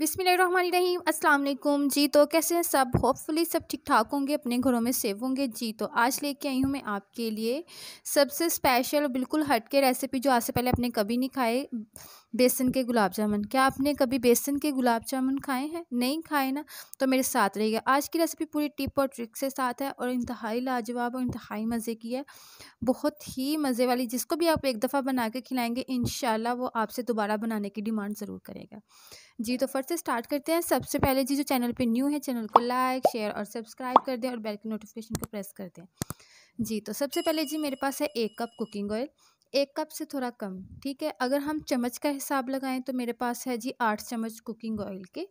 बिसमीम अस्सलाम जी तो कैसे हैं सब होपफुली सब ठीक ठाक होंगे अपने घरों में सेव होंगे जी तो आज लेके आई हूँ मैं आपके लिए सबसे स्पेशल बिल्कुल हट के रेसिपी जो आज से पहले आपने कभी नहीं खाए बेसन के गुलाब जामुन क्या आपने कभी बेसन के गुलाब जामुन खाए हैं नहीं खाए ना तो मेरे साथ रहिएगा आज की रेसिपी पूरी टिप और ट्रिक से साथ है और इंतहाई लाजवाब और इंतहाई मज़े की है बहुत ही मज़े वाली जिसको भी आप एक दफ़ा बना के खिलाएँगे इन वो आपसे दोबारा बनाने की डिमांड ज़रूर करेगा जी तो फर्स्ट से स्टार्ट करते हैं सबसे पहले जी जो चैनल पर न्यू है चैनल को लाइक शेयर और सब्सक्राइब कर दें और बेल के नोटिफिकेशन को प्रेस कर दें जी तो सबसे पहले जी मेरे पास है एक कप कुकिंग ऑयल एक कप से थोड़ा कम ठीक है अगर हम चम्मच का हिसाब लगाएं तो मेरे पास है जी आठ चम्मच कुकिंग ऑयल के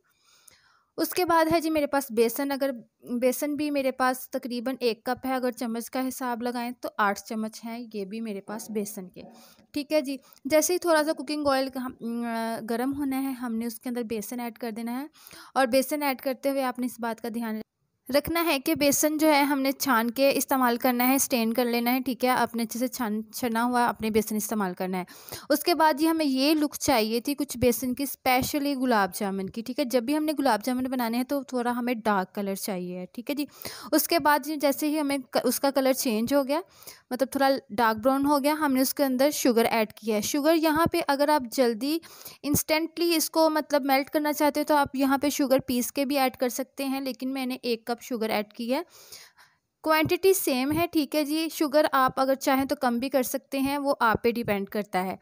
उसके बाद है जी मेरे पास बेसन अगर बेसन भी मेरे पास तकरीबन एक कप है अगर चम्मच का हिसाब लगाएं तो आठ चम्मच हैं ये भी मेरे पास बेसन के ठीक है जी जैसे ही थोड़ा सा कुकिंग ऑयल गर्म होना है हमने उसके अंदर बेसन ऐड कर देना है और बेसन ऐड करते हुए आपने इस बात का ध्यान रखना है कि बेसन जो है हमने छान के इस्तेमाल करना है स्टेन कर लेना है ठीक है अपने अच्छे से छान छना हुआ अपने बेसन इस्तेमाल करना है उसके बाद ये हमें ये लुक चाहिए थी कुछ बेसन की स्पेशली गुलाब जामुन की ठीक है जब भी हमने गुलाब जामुन बनाने हैं तो थोड़ा हमें डार्क कलर चाहिए ठीक है जी उसके बाद जैसे ही हमें उसका कलर चेंज हो गया मतलब थोड़ा डार्क ब्राउन हो गया हमने उसके अंदर शुगर ऐड किया है शुगर यहाँ पर अगर आप जल्दी इंस्टेंटली इसको मतलब मेल्ट करना चाहते हो तो आप यहाँ पर शुगर पीस के भी ऐड कर सकते हैं लेकिन मैंने एक कप शुगर ऐड की है क्वांटिटी सेम है ठीक है जी शुगर आप अगर चाहें तो कम भी कर सकते हैं वो आप पे डिपेंड करता है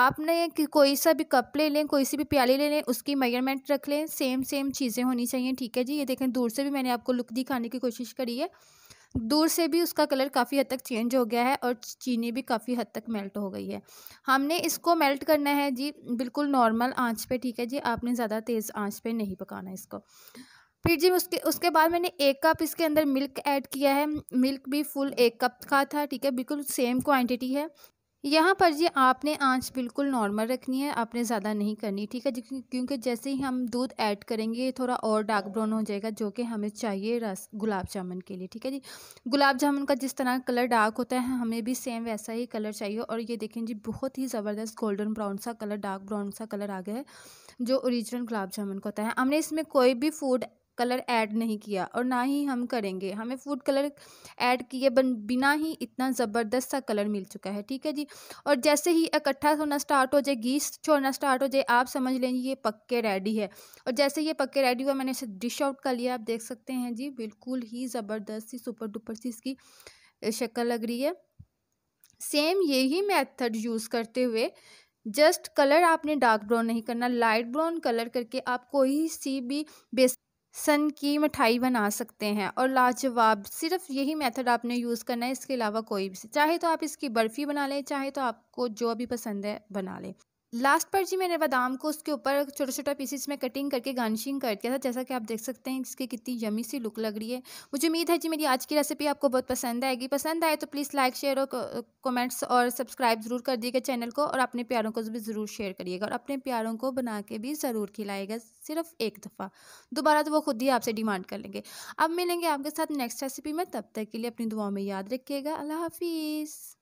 आपने कोई सा भी कप ले लें कोई सी भी प्याली ले लें उसकी मेजरमेंट रख लें सेम सेम चीज़ें होनी चाहिए ठीक है जी ये देखें दूर से भी मैंने आपको लुक दिखाने की कोशिश करी है दूर से भी उसका कलर काफ़ी हद तक चेंज हो गया है और चीनी भी काफ़ी हद तक मेल्ट हो गई है हमने इसको मेल्ट करना है जी बिल्कुल नॉर्मल आंच पे ठीक है जी आपने ज़्यादा तेज़ आंच पे नहीं पकाना इसको फिर जी उसके उसके बाद मैंने एक कप इसके अंदर मिल्क ऐड किया है मिल्क भी फुल एक कप का था ठीक है बिल्कुल सेम क्वांटिटी है यहाँ पर जी आपने आंच बिल्कुल नॉर्मल रखनी है आपने ज़्यादा नहीं करनी ठीक है क्योंकि जैसे ही हम दूध ऐड करेंगे थोड़ा और डार्क ब्राउन हो जाएगा जो कि हमें चाहिए रस गुलाब जामुन के लिए ठीक है जी गुलाब जामुन का जिस तरह कलर डार्क होता है हमें भी सेम वैसा ही कलर चाहिए और ये देखें जी बहुत ही ज़बरदस्त गोल्डन ब्राउन सा कलर डार्क ब्राउन सा कलर आ गया है जो ओरिजिनल गुलाब जामुन का होता है हमने इसमें कोई भी फूड कलर ऐड नहीं किया और ना ही हम करेंगे हमें फूड कलर ऐड किए बन बिना ही इतना ज़बरदस्त सा कलर मिल चुका है ठीक है जी और जैसे ही इकट्ठा होना स्टार्ट हो जाए गीस छोड़ना स्टार्ट हो जाए आप समझ लें ये पक्के रेडी है और जैसे ये पक्के रेडी हुआ मैंने इसे डिश आउट कर लिया आप देख सकते हैं जी बिल्कुल ही ज़बरदस्त सी सुपर डुपर सी इसकी शक्ल लग रही है सेम यही मेथड यूज़ करते हुए जस्ट कलर आपने डार्क ब्राउन नहीं करना लाइट ब्राउन कलर करके आप कोई सी भी बेस सन की मिठाई बना सकते हैं और लाजवाब सिर्फ यही मेथड आपने यूज़ करना है इसके अलावा कोई भी चाहे तो आप इसकी बर्फ़ी बना लें चाहे तो आपको जो भी पसंद है बना लें लास्ट पर जी मैंने बादाम को उसके ऊपर छोटा छोटा पीसेस में कटिंग करके गार्निशिंग कर दिया था जैसा कि आप देख सकते हैं इसकी कितनी यमी सी लुक लग रही है मुझे उम्मीद है जी मेरी आज की रेसिपी आपको बहुत पसंद आएगी पसंद आए तो प्लीज़ लाइक शेयर और कमेंट्स और सब्सक्राइब ज़रूर कर दिएगा चैनल को और अपने प्यारों को भी ज़रूर शेयर करिएगा और अपने प्यारों को बना के भी ज़रूर खिलाएगा सिर्फ एक दफ़ा दोबारा तो वो खुद ही आपसे डिमांड कर लेंगे अब मिलेंगे आपके साथ नेक्स्ट रेसिपी में तब तक के लिए अपनी दुआओं में याद रखिएगा अल्लाह हाफिज़